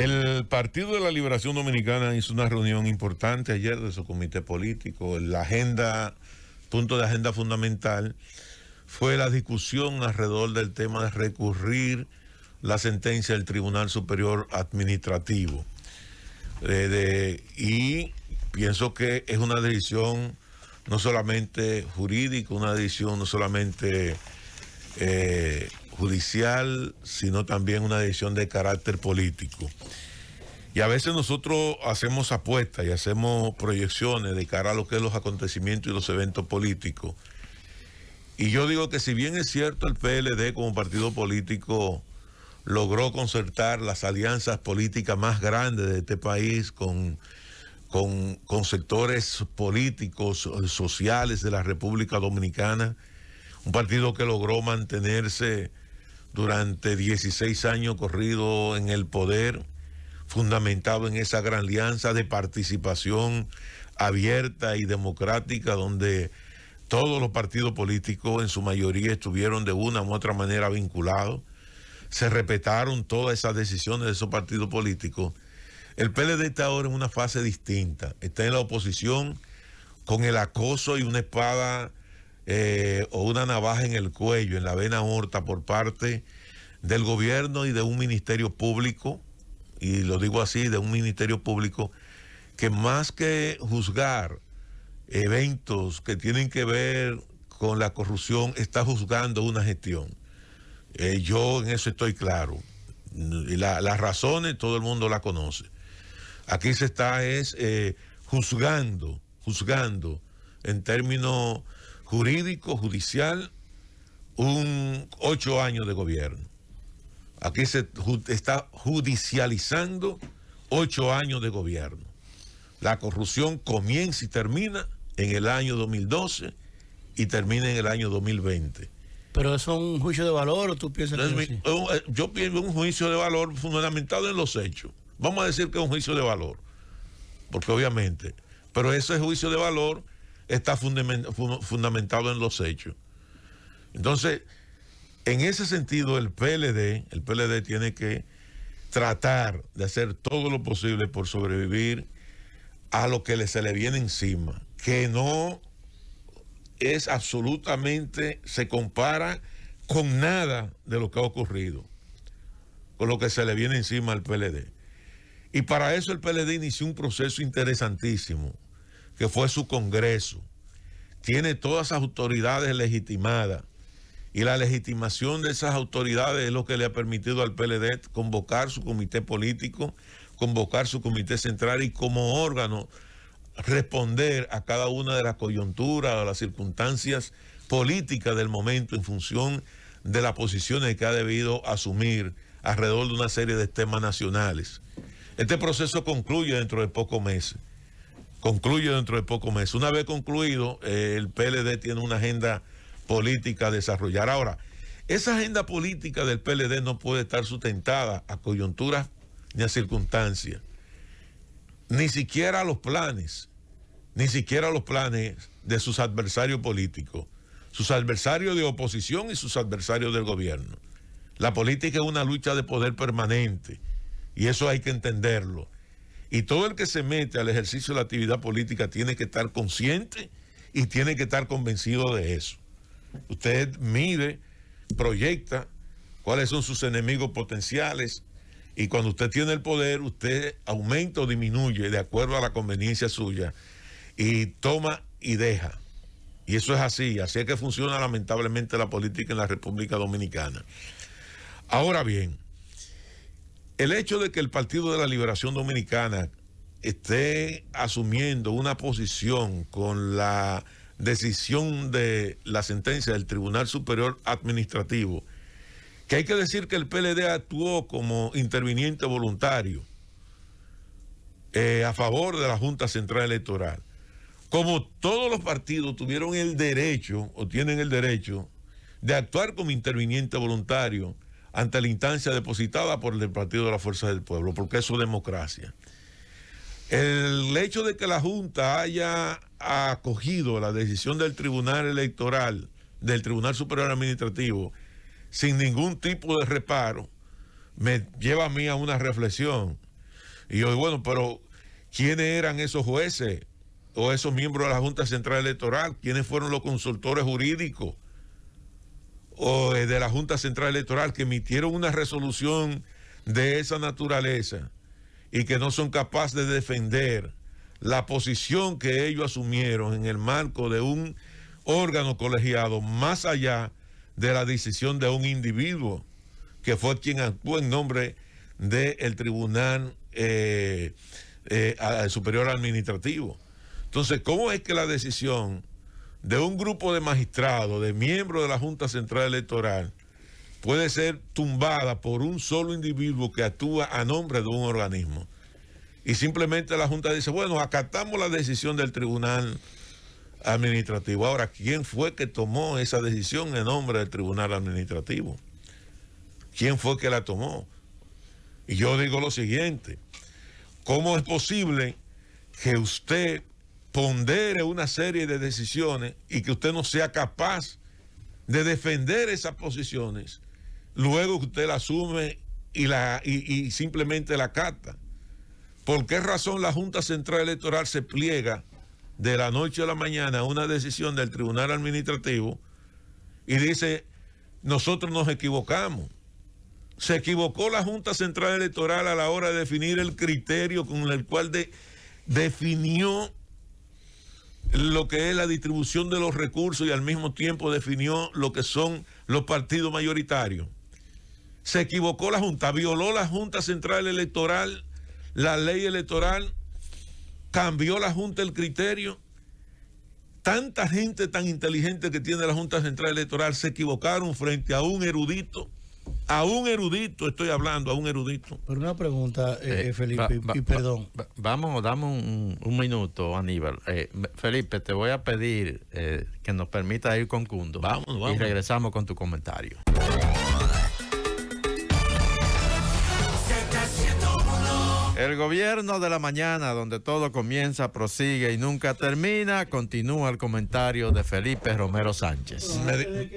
El Partido de la Liberación Dominicana hizo una reunión importante ayer de su comité político. La agenda, punto de agenda fundamental, fue la discusión alrededor del tema de recurrir la sentencia del Tribunal Superior Administrativo. Eh, y pienso que es una decisión no solamente jurídica, una decisión no solamente eh, judicial, sino también una decisión de carácter político. Y a veces nosotros hacemos apuestas y hacemos proyecciones de cara a lo que es los acontecimientos y los eventos políticos. Y yo digo que si bien es cierto el PLD como partido político logró concertar las alianzas políticas más grandes de este país con, con, con sectores políticos, sociales de la República Dominicana, un partido que logró mantenerse durante 16 años corrido en el poder, fundamentado en esa gran alianza de participación abierta y democrática donde todos los partidos políticos en su mayoría estuvieron de una u otra manera vinculados, se respetaron todas esas decisiones de esos partidos políticos. El PLD está ahora en una fase distinta, está en la oposición con el acoso y una espada eh, o una navaja en el cuello, en la vena horta, por parte del gobierno y de un ministerio público, y lo digo así, de un ministerio público, que más que juzgar eventos que tienen que ver con la corrupción, está juzgando una gestión. Eh, yo en eso estoy claro. La, las razones todo el mundo las conoce. Aquí se está es eh, juzgando, juzgando en términos jurídico, judicial, un ocho años de gobierno. Aquí se está judicializando ocho años de gobierno. La corrupción comienza y termina en el año 2012 y termina en el año 2020. Pero eso es un juicio de valor o tú piensas que es eh, Yo pienso un juicio de valor fundamentado en los hechos. Vamos a decir que es un juicio de valor, porque obviamente, pero ese juicio de valor está fundamentado en los hechos. Entonces, en ese sentido, el PLD, el PLD tiene que tratar de hacer todo lo posible por sobrevivir a lo que se le viene encima, que no es absolutamente, se compara con nada de lo que ha ocurrido, con lo que se le viene encima al PLD. Y para eso el PLD inició un proceso interesantísimo, que fue su Congreso, tiene todas esas autoridades legitimadas y la legitimación de esas autoridades es lo que le ha permitido al PLD convocar su comité político, convocar su comité central y como órgano responder a cada una de las coyunturas o las circunstancias políticas del momento en función de las posiciones que ha debido asumir alrededor de una serie de temas nacionales. Este proceso concluye dentro de pocos meses concluye dentro de pocos meses. Una vez concluido, eh, el PLD tiene una agenda política a desarrollar. Ahora, esa agenda política del PLD no puede estar sustentada a coyunturas ni a circunstancias, ni siquiera a los planes, ni siquiera a los planes de sus adversarios políticos, sus adversarios de oposición y sus adversarios del gobierno. La política es una lucha de poder permanente y eso hay que entenderlo. Y todo el que se mete al ejercicio de la actividad política tiene que estar consciente y tiene que estar convencido de eso. Usted mide, proyecta cuáles son sus enemigos potenciales y cuando usted tiene el poder, usted aumenta o disminuye de acuerdo a la conveniencia suya y toma y deja. Y eso es así, así es que funciona lamentablemente la política en la República Dominicana. Ahora bien, el hecho de que el Partido de la Liberación Dominicana esté asumiendo una posición con la decisión de la sentencia del Tribunal Superior Administrativo, que hay que decir que el PLD actuó como interviniente voluntario eh, a favor de la Junta Central Electoral. Como todos los partidos tuvieron el derecho o tienen el derecho de actuar como interviniente voluntario ante la instancia depositada por el Partido de la Fuerza del Pueblo, porque eso es democracia. El hecho de que la Junta haya acogido la decisión del Tribunal Electoral, del Tribunal Superior Administrativo, sin ningún tipo de reparo, me lleva a mí a una reflexión. Y yo, bueno, pero ¿quiénes eran esos jueces o esos miembros de la Junta Central Electoral? ¿Quiénes fueron los consultores jurídicos? o eh, de la Junta Central Electoral que emitieron una resolución de esa naturaleza y que no son capaces de defender la posición que ellos asumieron en el marco de un órgano colegiado más allá de la decisión de un individuo que fue quien actuó en nombre del Tribunal eh, eh, Superior Administrativo. Entonces, ¿cómo es que la decisión de un grupo de magistrados, de miembros de la Junta Central Electoral, puede ser tumbada por un solo individuo que actúa a nombre de un organismo. Y simplemente la Junta dice, bueno, acatamos la decisión del Tribunal Administrativo. Ahora, ¿quién fue que tomó esa decisión en nombre del Tribunal Administrativo? ¿Quién fue que la tomó? Y yo digo lo siguiente, ¿cómo es posible que usted pondere una serie de decisiones y que usted no sea capaz de defender esas posiciones, luego que usted la asume y, la, y, simplemente la cata. ¿Por qué razón la Junta Central Electoral se pliega de la noche a la mañana a una decisión del Tribunal Administrativo y dice, nosotros nos equivocamos? Se equivocó la Junta Central Electoral a la hora de definir el criterio con el cual definió lo que es la distribución de los recursos y al mismo tiempo definió lo que son los partidos mayoritarios. Se equivocó la Junta, violó la Junta Central Electoral, la ley electoral, cambió la Junta el criterio. Tanta gente tan inteligente que tiene la Junta Central Electoral se equivocaron frente a un erudito a un erudito estoy hablando, a un erudito. Pero una pregunta, eh, eh, eh, Felipe, y perdón. vamos, dame un, minuto, Aníbal. Eh, Felipe, te voy a pedir que nos permita ir con Cundo. Vamos, Y regresamos con tu comentario. El gobierno de la mañana, donde todo comienza, prosigue y nunca termina, continúa el comentario de Felipe Romero Sánchez.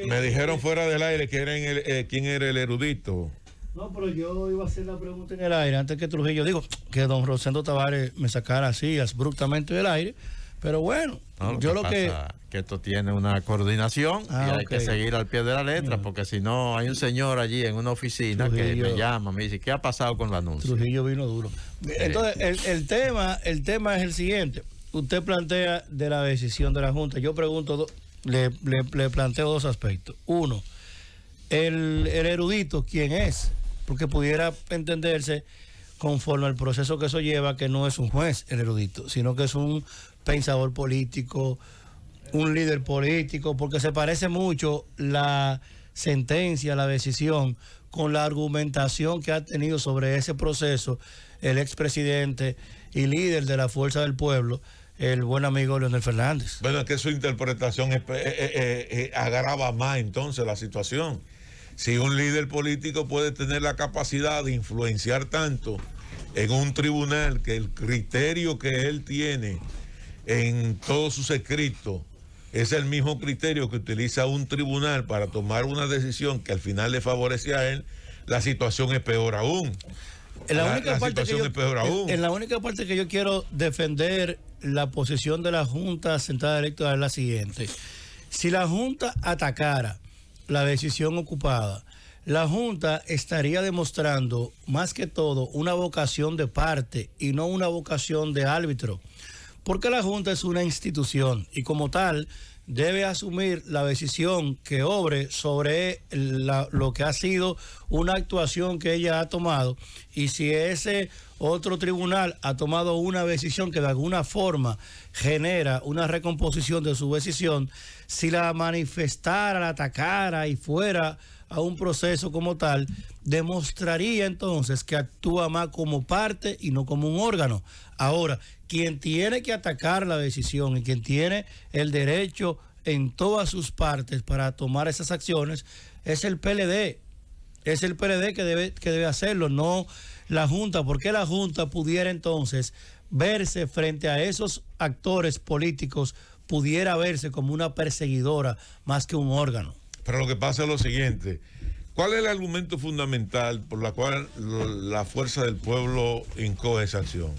Me, dijeron fuera del aire que eh, quién era el erudito. No, pero yo iba a hacer la pregunta en el aire antes que Trujillo. Digo que don Rosendo Tavares me sacara así abruptamente del aire. Pero bueno, yo lo que... que esto tiene una coordinación y ah, hay que seguir al pie de la letra, mm. porque si no, hay un señor allí en una oficina que me llama, me dice, ¿qué ha pasado con la anuncio? Trujillo vino duro. Entonces, el, tema, el tema es el siguiente. Usted plantea de la decisión de la Junta. Yo pregunto, le, planteo dos aspectos. Uno, el erudito, ¿quién es? Porque pudiera entenderse conforme al proceso que eso lleva, que no es un juez el erudito, sino que es un pensador político, un líder político, porque se parece mucho la sentencia, la decisión, con la argumentación que ha tenido sobre ese proceso el expresidente y líder de la Fuerza del Pueblo, el buen amigo Leonel Fernández. Bueno, es que su interpretación eh, eh, eh, agrava más entonces la situación. Si un líder político puede tener la capacidad de influenciar tanto en un tribunal que el criterio que él tiene en todos sus escritos es el mismo criterio que utiliza un tribunal para tomar una decisión que al final le favorece a él, la situación es peor aún. En la, es peor aún. En la única parte que yo quiero defender la posición de la Junta Central Electoral es la siguiente. Si la Junta atacara la decisión ocupada, la Junta estaría demostrando más que todo una vocación de parte y no una vocación de árbitro porque la Junta es una institución y como tal debe asumir la decisión que obre sobre lo que ha sido una actuación que ella ha tomado y si ese otro tribunal ha tomado una decisión que de alguna forma genera una recomposición de su decisión, si la manifestara, la atacara y fuera a un proceso como tal, demostraría entonces que actúa más como parte y no como un órgano. Ahora, quien tiene que atacar la decisión y quien tiene el derecho en todas sus partes para tomar esas acciones es el PLD. Es el PLD que debe, que debe hacerlo, no la Junta, porque la Junta pudiera entonces verse frente a esos actores políticos, pudiera verse como una perseguidora más que un órgano. Pero lo que pasa es lo siguiente. ¿Cuál es el argumento fundamental por la cual la fuerza del pueblo incoge esa acción?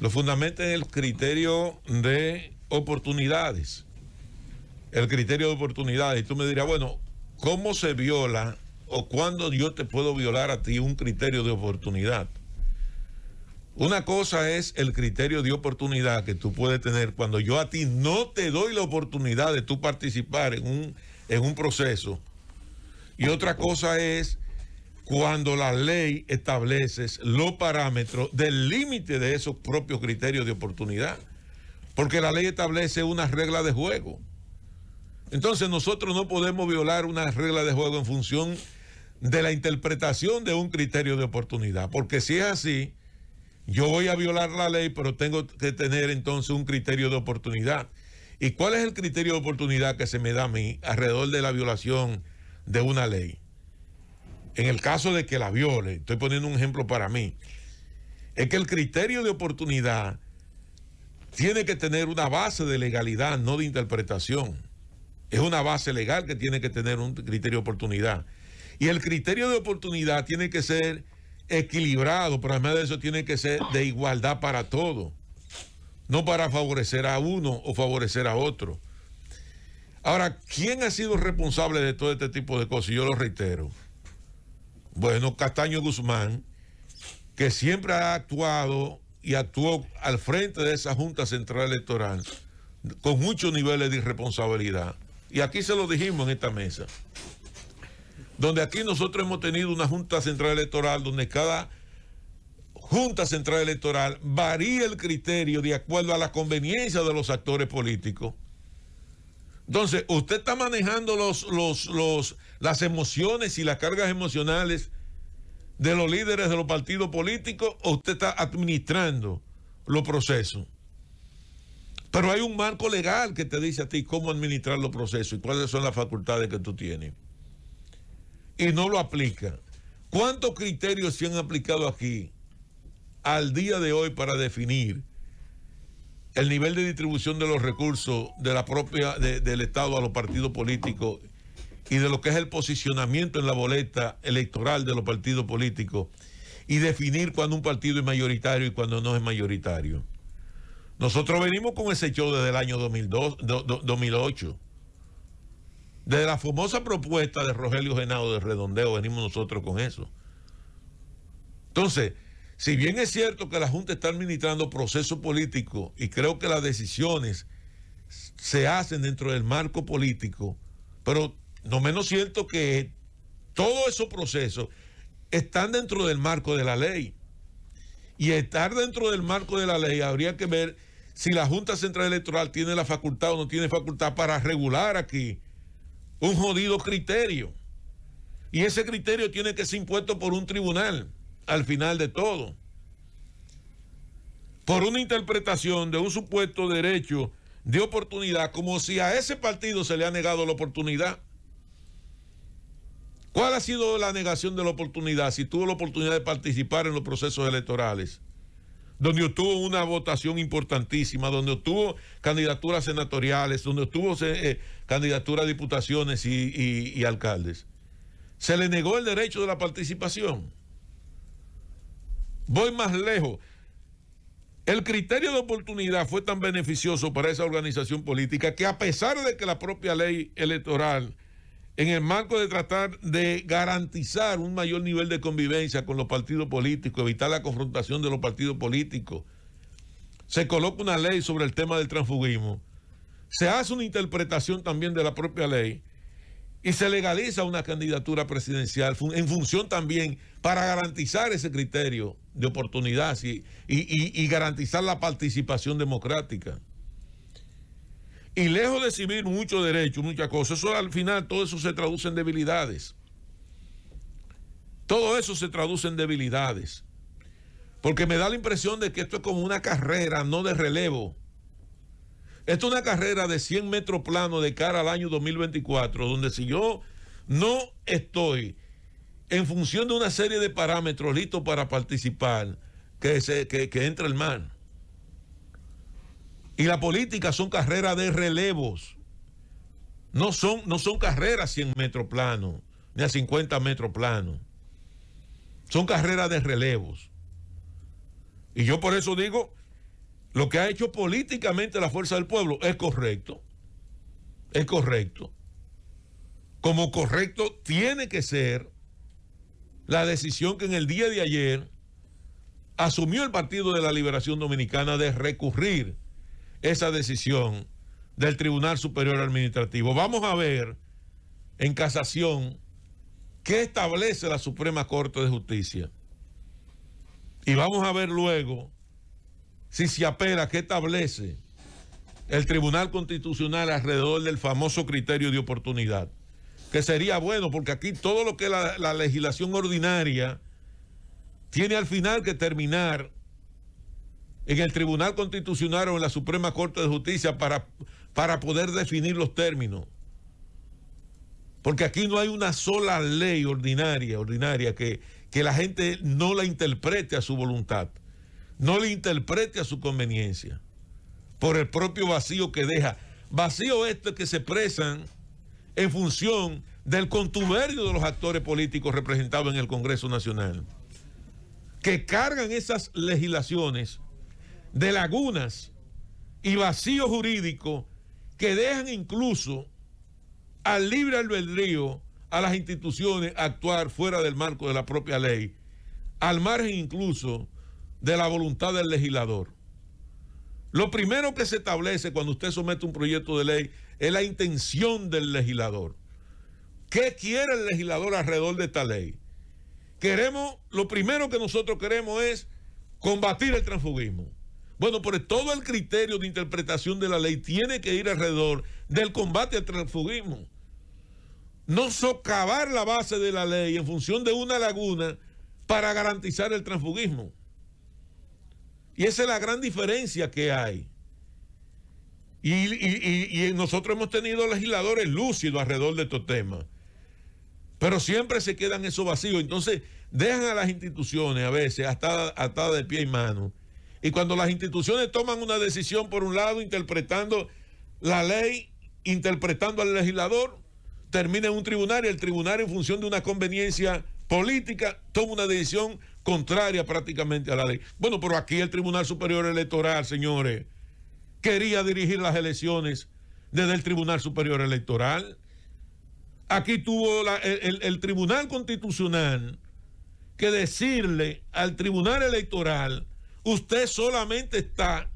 Lo fundamental es el criterio de oportunidades. El criterio de oportunidades. Y tú me dirás, bueno, ¿cómo se viola o cuándo yo te puedo violar a ti un criterio de oportunidad? Una cosa es el criterio de oportunidad que tú puedes tener cuando yo a ti no te doy la oportunidad de tú participar en un en un proceso. Y otra cosa es cuando la ley establece los parámetros del límite de esos propios criterios de oportunidad. Porque la ley establece una regla de juego. Entonces nosotros no podemos violar una regla de juego en función de la interpretación de un criterio de oportunidad. Porque si es así, yo voy a violar la ley, pero tengo que tener entonces un criterio de oportunidad. ¿Y cuál es el criterio de oportunidad que se me da a mí alrededor de la violación de una ley? En el caso de que la viole, estoy poniendo un ejemplo para mí, es que el criterio de oportunidad tiene que tener una base de legalidad, no de interpretación. Es una base legal que tiene que tener un criterio de oportunidad. Y el criterio de oportunidad tiene que ser equilibrado, pero además de eso tiene que ser de igualdad para todos no para favorecer a uno o favorecer a otro. Ahora, ¿quién ha sido responsable de todo este tipo de cosas? Yo lo reitero. Bueno, Castaño Guzmán, que siempre ha actuado y actuó al frente de esa Junta Central Electoral con muchos niveles de irresponsabilidad. Y aquí se lo dijimos en esta mesa, donde aquí nosotros hemos tenido una Junta Central Electoral donde cada Junta Central Electoral varía el criterio de acuerdo a la conveniencia de los actores políticos. Entonces, usted está manejando los, los, las emociones y las cargas emocionales de los líderes de los partidos políticos o usted está administrando los procesos. Pero hay un marco legal que te dice a ti cómo administrar los procesos y cuáles son las facultades que tú tienes. Y no lo aplica. ¿Cuántos criterios se han aplicado aquí al día de hoy para definir el nivel de distribución de los recursos de la propia del Estado a los partidos políticos y de lo que es el posicionamiento en la boleta electoral de los partidos políticos y definir cuando un partido es mayoritario y cuando no es mayoritario. Nosotros venimos con ese show desde el año 2002, 2008. Desde la famosa propuesta de Rogelio Genado de Redondeo venimos nosotros con eso. Entonces, si bien es cierto que la Junta está administrando proceso político y creo que las decisiones se hacen dentro del marco político, pero no menos cierto que todos esos procesos están dentro del marco de la ley. Y estar dentro del marco de la ley habría que ver si la Junta Central Electoral tiene la facultad o no tiene facultad para regular aquí un jodido criterio. Y ese criterio tiene que ser impuesto por un tribunal al final de todo por una interpretación de un supuesto derecho de oportunidad, como si a ese partido se le ha negado la oportunidad. ¿Cuál ha sido la negación de la oportunidad si tuvo la oportunidad de participar en los procesos electorales? Donde obtuvo una votación importantísima, donde obtuvo candidaturas senatoriales, donde obtuvo eh, eh, candidaturas a diputaciones y alcaldes. Se le negó el derecho de la participación. Voy más lejos. El criterio de oportunidad fue tan beneficioso para esa organización política que a pesar de que la propia ley electoral, en el marco de tratar de garantizar un mayor nivel de convivencia con los partidos políticos, evitar la confrontación de los partidos políticos, se coloca una ley sobre el tema del transfugismo, se hace una interpretación también de la propia ley y se legaliza una candidatura presidencial en función también para garantizar ese criterio de oportunidad y, garantizar la participación democrática. Y lejos de recibir mucho derecho, muchas cosas, eso al final todo eso se traduce en debilidades. Todo eso se traduce en debilidades. Porque me da la impresión de que esto es como una carrera, no de relevo. Esto es una carrera de 100 metros plano de cara al año 2024, donde si yo no estoy en función de una serie de parámetros listos para participar, que, se, entra el mar. Y la política son carreras de relevos. No son, no son carreras a 100 metros plano ni a 50 metros plano Son carreras de relevos. Y yo por eso digo, lo que ha hecho políticamente la fuerza del pueblo es correcto. Es correcto. Como correcto tiene que ser la decisión que en el día de ayer asumió el Partido de la Liberación Dominicana de recurrir esa decisión del Tribunal Superior Administrativo. Vamos a ver en casación qué establece la Suprema Corte de Justicia. Y vamos a ver luego si se apela qué establece el Tribunal Constitucional alrededor del famoso criterio de oportunidad que sería bueno, porque aquí todo lo que la, legislación ordinaria tiene al final que terminar en el Tribunal Constitucional o en la Suprema Corte de Justicia para, para poder definir los términos. Porque aquí no hay una sola ley ordinaria, ordinaria, que, la gente no la interprete a su voluntad, no la interprete a su conveniencia, por el propio vacío que deja. Vacío este que se presan en función del contuberio de los actores políticos representados en el Congreso Nacional, que cargan esas legislaciones de lagunas y vacío jurídico que dejan incluso al libre albedrío a las instituciones actuar fuera del marco de la propia ley, al margen incluso de la voluntad del legislador. Lo primero que se establece cuando usted somete un proyecto de ley es la intención del legislador. ¿Qué quiere el legislador alrededor de esta ley? Queremos, lo primero que nosotros queremos es combatir el transfugismo. Bueno, por todo el criterio de interpretación de la ley tiene que ir alrededor del combate al transfugismo. No socavar la base de la ley en función de una laguna para garantizar el transfugismo. Y esa es la gran diferencia que hay. Y, nosotros hemos tenido legisladores lúcidos alrededor de estos temas. Pero siempre se quedan esos vacíos. Entonces, dejan a las instituciones a veces atadas de pie y mano. Y cuando las instituciones toman una decisión, por un lado, interpretando la ley, interpretando al legislador, termina en un tribunal y el tribunal, en función de una conveniencia política, toma una decisión contraria prácticamente a la ley. Bueno, pero aquí el Tribunal Superior Electoral, señores quería dirigir las elecciones desde el Tribunal Superior Electoral. Aquí tuvo el, el, Tribunal Constitucional que decirle al Tribunal Electoral, usted solamente está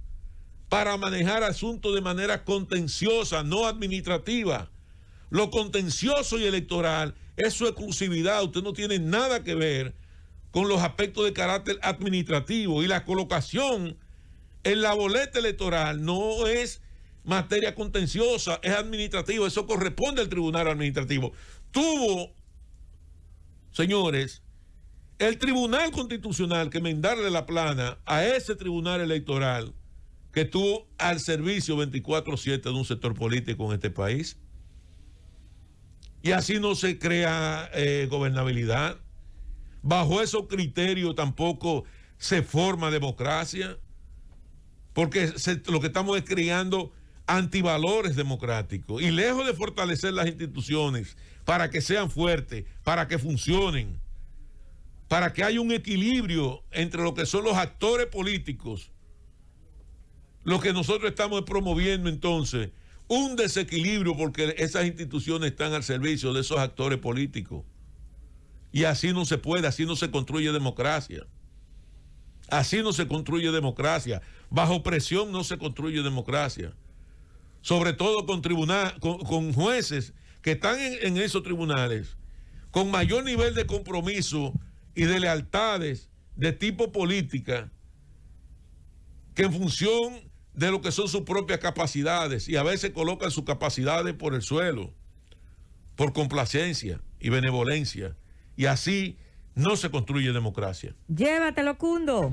para manejar asuntos de manera contenciosa, no administrativa. Lo contencioso y electoral es su exclusividad, usted no tiene nada que ver con los aspectos de carácter administrativo y la colocación en la boleta electoral no es materia contenciosa, es administrativo, eso corresponde al tribunal administrativo. Tuvo, señores, el tribunal constitucional que mandarle la plana a ese tribunal electoral que estuvo al servicio 24-7 de un sector político en este país. Y así no se crea eh, gobernabilidad. Bajo esos criterios tampoco se forma democracia porque lo que estamos es creando antivalores democráticos y lejos de fortalecer las instituciones para que sean fuertes, para que funcionen, para que haya un equilibrio entre lo que son los actores políticos, lo que nosotros estamos promoviendo entonces, un desequilibrio porque esas instituciones están al servicio de esos actores políticos. Y así no se puede, así no se construye democracia. Así no se construye democracia. Bajo presión no se construye democracia. Sobre todo con, tribunales... con, jueces que están en, en esos tribunales con mayor nivel de compromiso y de lealtades de tipo política que en función de lo que son sus propias capacidades y a veces colocan sus capacidades por el suelo, por complacencia y benevolencia. Y así no se construye democracia. Llévatelo, Cundo.